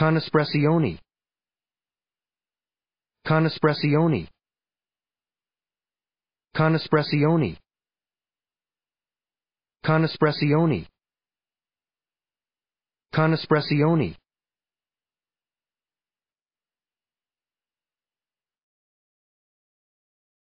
Con espressione. Con espressione. Con espressione. Con espressione. Con espressione.